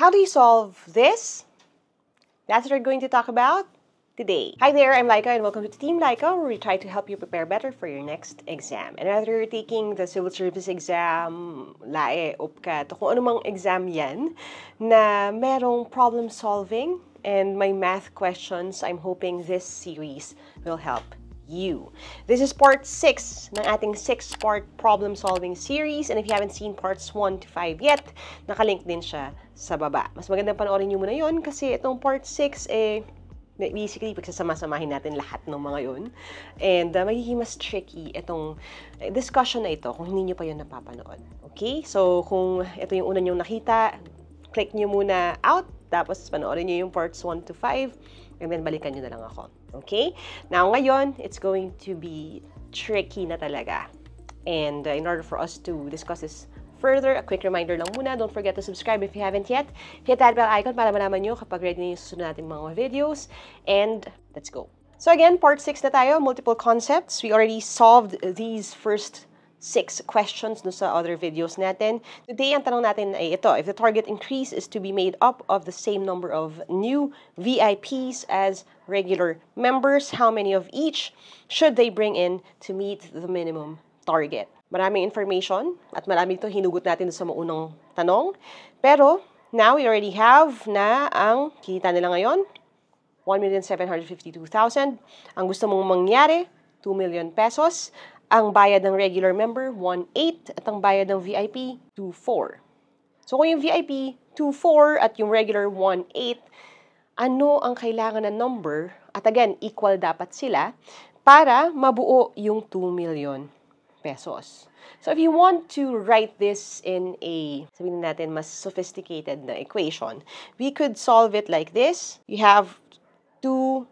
How do you solve this? That's what we're going to talk about today. Hi there, I'm Laika and welcome to Team Laika where we try to help you prepare better for your next exam. And whether you're taking the civil service exam, LAE, UPCAT, kung ano mang exam yan, na merong problem solving and my math questions, I'm hoping this series will help you. This is part 6 ng ating 6-part problem solving series and if you haven't seen parts 1 to 5 yet, nakalink din siya sa baba. Mas magandang panoorin nyo muna yon kasi itong part 6 eh basically pagsasama-samahin natin lahat ng mga yon and uh, magiging mas tricky itong eh, discussion na ito kung hindi nyo pa yon napapanood. Okay? So, kung ito yung una nyong nakita, click nyo muna out, tapos panoorin nyo yung parts 1 to 5, and then balikan nyo na lang ako. Okay? Now, ngayon, it's going to be tricky na talaga. And uh, in order for us to discuss this further, a quick reminder lang muna, don't forget to subscribe if you haven't yet. Hit that bell icon para malaman nyo kapag ready na yung susunod natin mga videos. And let's go! So again, part 6 na tayo, multiple concepts. We already solved these first six questions no sa other videos natin. Today, ang tanong natin ay ito, if the target increase is to be made up of the same number of new VIPs as regular members, how many of each should they bring in to meet the minimum target? Maraming information at marami ito hinugot natin sa maunang tanong. Pero, now we already have na ang kita nila ngayon, 1,752,000. Ang gusto mong mangyari, 2 million pesos. Ang bayad ng regular member, 1,8. At ang bayad ng VIP, 2,4. So, kung yung VIP, 2,4 at yung regular, 1,8, ano ang kailangan ng number? At again, equal dapat sila para mabuo yung 2 million pesos. So if you want to write this in a, sabihin natin, mas sophisticated na equation, we could solve it like this. You have 2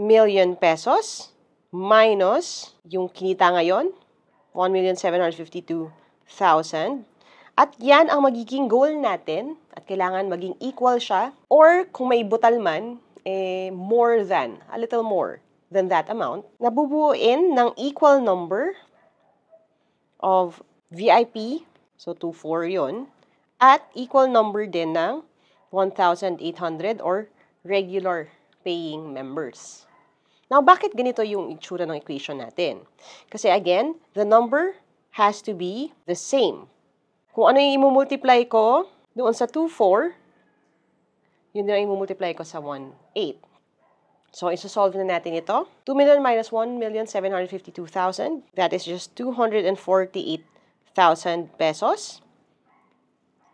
million pesos minus yung kinita ngayon, 1,752,000. At yan ang magiging goal natin at kailangan maging equal siya or kung may butal man, eh, more than, a little more than that amount, nabubuo in ng equal number of VIP, so 2,4 yon at equal number din ng 1,800 or regular paying members. Now, bakit ganito yung itsura ng equation natin? Kasi again, the number has to be the same. Kung ano yung imumultiply ko doon sa 2,4, yun na yung imumultiply ko sa 1,8. So, isosolve na natin ito. 2 million minus 1 That is just 248,000 pesos.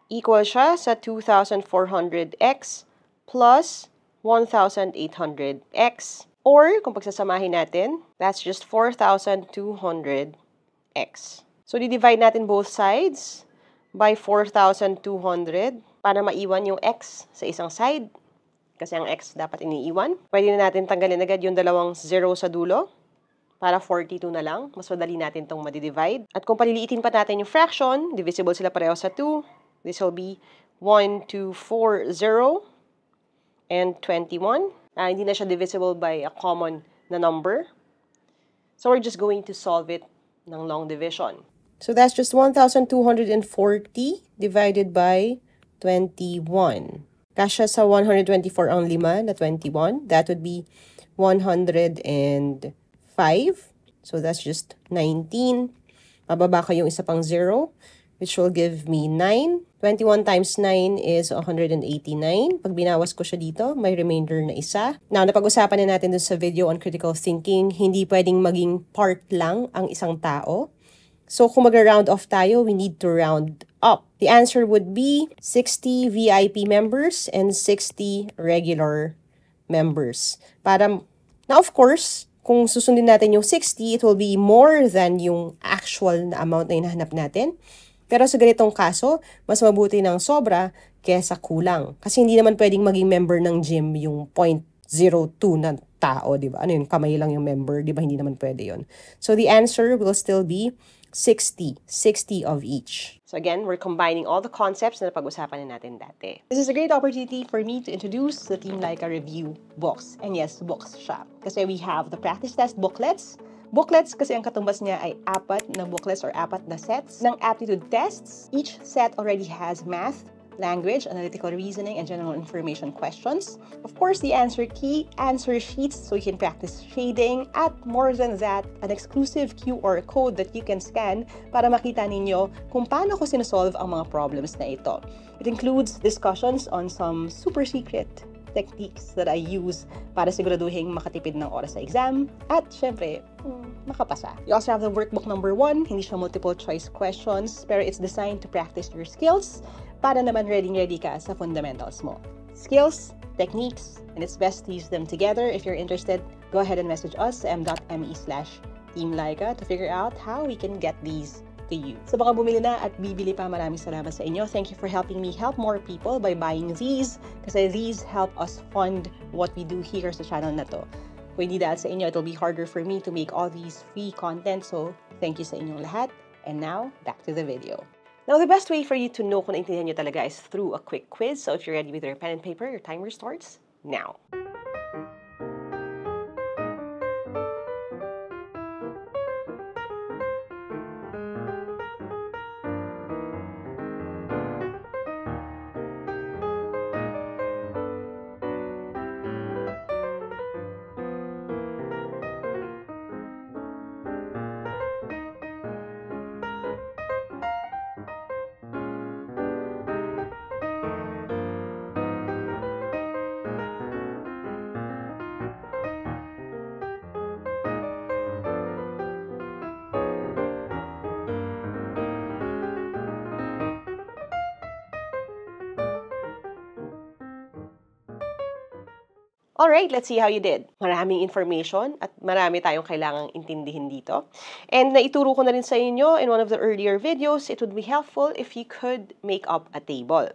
Equal siya sa 2,400x plus 1,800x. Or, kung pagsasamahin natin, that's just 4,200x. So, di-divide natin both sides by 4,200 para maiwan yung x sa isang side kasi ang x dapat iniiwan. Pwede na natin tanggalin agad yung dalawang 0 sa dulo para 42 na lang. Mas madali natin itong madidivide. At kung paliliitin pa natin yung fraction, divisible sila pareho sa 2. This will be 1, 2, 4, 0, and 21. Uh, ah, hindi na siya divisible by a common na number. So we're just going to solve it ng long division. So that's just 1,240 divided by 21. Kasha sa 124 ang 5 na 21. That would be 105. So that's just 19. Pababa ko yung isa pang 0, which will give me 9. 21 times 9 is 189. Pag binawas ko siya dito, may remainder na isa. Now, napag-usapan na natin dun sa video on critical thinking, hindi pwedeng maging part lang ang isang tao So kung mag-round off tayo, we need to round up. The answer would be 60 VIP members and 60 regular members. Para, now of course, kung susundin natin yung 60, it will be more than yung actual na amount na hinahanap natin. Pero sa ganitong kaso, mas mabuti ng sobra kesa kulang. Kasi hindi naman pwedeng maging member ng gym yung 0.02 na tao, di ba? Ano yun, kamay lang yung member, di ba? Hindi naman pwede yun. So the answer will still be 60, 60 of each. So again, we're combining all the concepts na pag usapan natin dati. This is a great opportunity for me to introduce the Team Leica Review box. And yes, box siya. Kasi we have the practice test booklets, Booklets kasi ang katumbas niya ay apat na booklets or apat na sets ng aptitude tests. Each set already has math, language, analytical reasoning, and general information questions. Of course, the answer key, answer sheets so you can practice shading, at more than that, an exclusive QR code that you can scan para makita ninyo kung paano ko sinosolve ang mga problems na ito. It includes discussions on some super secret techniques that I use para siguraduhin makatipid ng oras sa exam at syempre, mm, makapasa. You also have the workbook number one, hindi siya multiple choice questions, pero it's designed to practice your skills para naman ready-ready ka sa fundamentals mo. Skills, techniques, and it's best to use them together. If you're interested, go ahead and message us m.me slash teamlaika to figure out how we can get these to you. So baka bumili na at bibili pa. Maraming salamat sa inyo. Thank you for helping me help more people by buying these kasi these help us fund what we do here sa channel na to. Kung hindi dahil sa inyo, it'll be harder for me to make all these free content. So thank you sa inyong lahat. And now, back to the video. Now, the best way for you to know kung naintindihan nyo talaga is through a quick quiz. So if you're ready with your pen and paper, your timer starts now. All right, let's see how you did. Maraming information at marami tayong kailangang intindihin dito. And naituro ko na rin sa inyo in one of the earlier videos, it would be helpful if you could make up a table.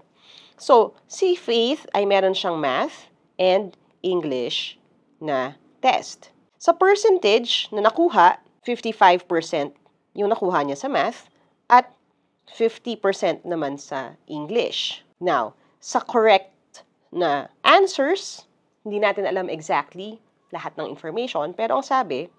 So, si Faith ay meron siyang math and English na test. Sa percentage na nakuha, 55% yung nakuha niya sa math at 50% naman sa English. Now, sa correct na answers, hindi natin alam exactly lahat ng information, pero ang sabi,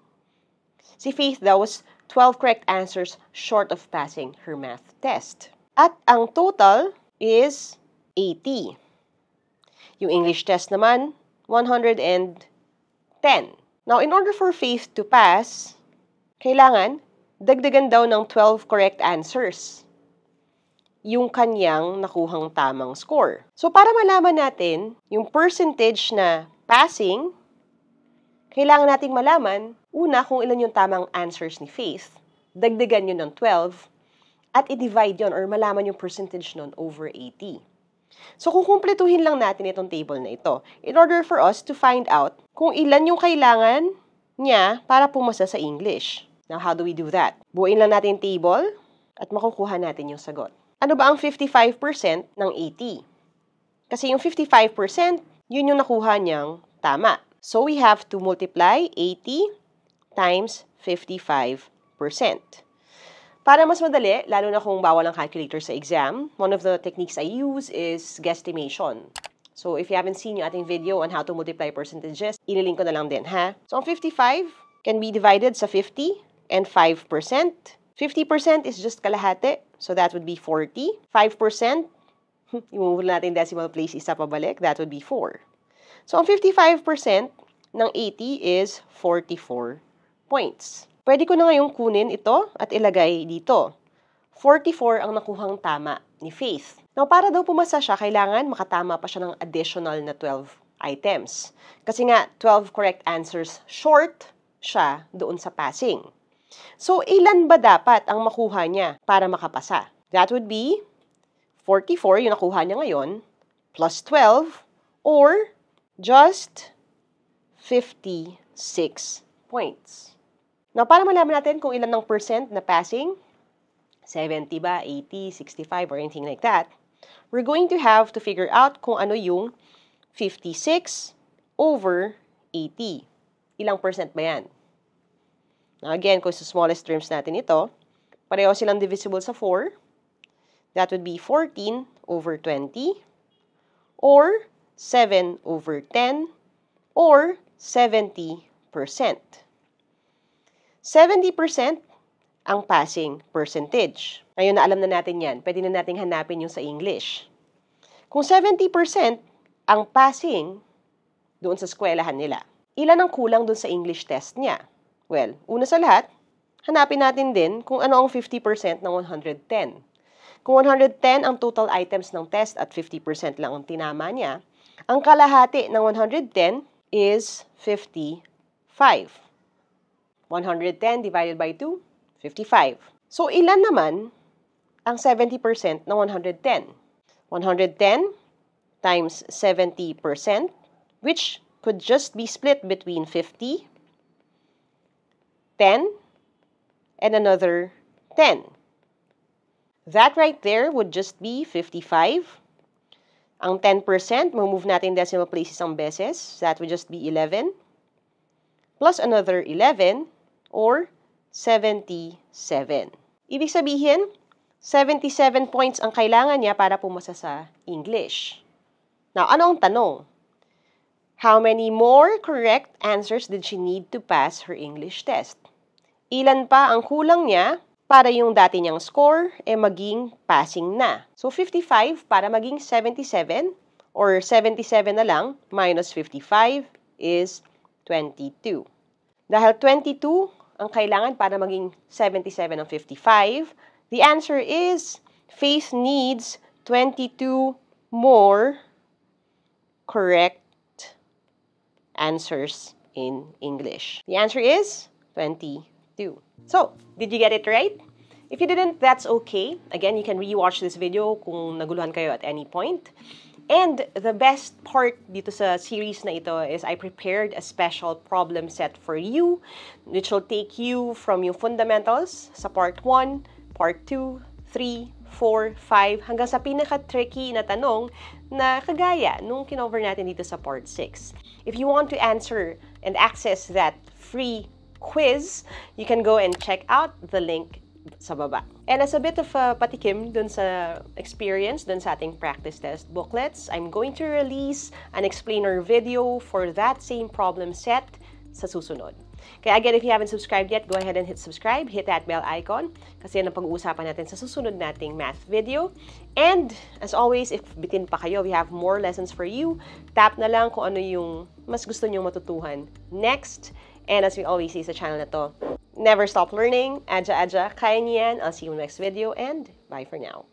si Faith daw was 12 correct answers short of passing her math test. At ang total is 80. Yung English test naman, 110. Now, in order for Faith to pass, kailangan dagdagan daw ng 12 correct answers yung kanyang nakuhang tamang score. So para malaman natin yung percentage na passing, kailangan nating malaman, una, kung ilan yung tamang answers ni Faith. Dagdagan yun ng 12 at i-divide yon or malaman yung percentage nun over 80. So, kung kumpletuhin lang natin itong table na ito, in order for us to find out kung ilan yung kailangan niya para pumasa sa English. Now, how do we do that? Buuin lang natin table at makukuha natin yung sagot. Ano ba ang 55% ng 80? Kasi yung 55%, yun yung nakuha niyang tama. So we have to multiply 80 times 55%. Para mas madali, lalo na kung bawal ang calculator sa exam, one of the techniques I use is guesstimation. So if you haven't seen yung ating video on how to multiply percentages, ililink ko na lang din ha. So ang 55 can be divided sa 50 and 5%. 50% is just kalahati, so that would be 40. 5%, i-move natin decimal place isa pabalik, that would be 4. So, ang 55% ng 80 is 44 points. Pwede ko na ngayong kunin ito at ilagay dito. 44 ang nakuhang tama ni Faith. Now, para daw pumasa siya, kailangan makatama pa siya ng additional na 12 items. Kasi nga, 12 correct answers short siya doon sa passing. So, ilan ba dapat ang makuha niya para makapasa? That would be 44, yung nakuha niya ngayon, plus 12, or just 56 points. Now, para malaman natin kung ilan ng percent na passing, 70 ba, 80, 65, or anything like that, we're going to have to figure out kung ano yung 56 over 80. Ilang percent ba yan? Again, kung sa smallest terms natin ito, pareho silang divisible sa 4. That would be 14 over 20 or 7 over 10 or 70%. 70% ang passing percentage. Ngayon na alam na natin yan, pwede na nating hanapin yung sa English. Kung 70% ang passing doon sa eskwelahan nila, ilan ang kulang doon sa English test niya? Well, una sa lahat, hanapin natin din kung ano ang 50% ng 110. Kung 110 ang total items ng test at 50% lang ang tinama niya, ang kalahati ng 110 is 55. 110 divided by 2, 55. So, ilan naman ang 70% ng 110? 110 times 70%, which could just be split between 50 10 and another 10. That right there would just be 55. Ang 10%, move natin decimal places isang beses. That would just be 11. Plus another 11 or 77. Ibig sabihin, 77 points ang kailangan niya para pumasa sa English. Now, ano ang tanong? How many more correct answers did she need to pass her English test? ilan pa ang kulang niya para yung dati niyang score ay eh maging passing na. So 55 para maging 77 or 77 na lang minus 55 is 22. Dahil 22 ang kailangan para maging 77 ng 55, the answer is Faith needs 22 more correct answers in English. The answer is 22 do. So, did you get it right? If you didn't, that's okay. Again, you can rewatch this video kung naguluhan kayo at any point. And the best part dito sa series na ito is I prepared a special problem set for you which will take you from your fundamentals sa part 1, part 2, 3, 4, 5 hanggang sa pinaka-tricky na tanong na kagaya nung kinover natin dito sa part 6. If you want to answer and access that free quiz, you can go and check out the link sa baba. And as a bit of a patikim dun sa experience, dun sa ating practice test booklets, I'm going to release an explainer video for that same problem set sa susunod. Kaya again, if you haven't subscribed yet, go ahead and hit subscribe, hit that bell icon, kasi yan ang pag-uusapan natin sa susunod nating math video. And, as always, if bitin pa kayo, we have more lessons for you. Tap na lang kung ano yung mas gusto nyong matutuhan next. And as we always say sa channel na to, never stop learning. Adja, adja, kaya niyan. I'll see you in the next video and bye for now.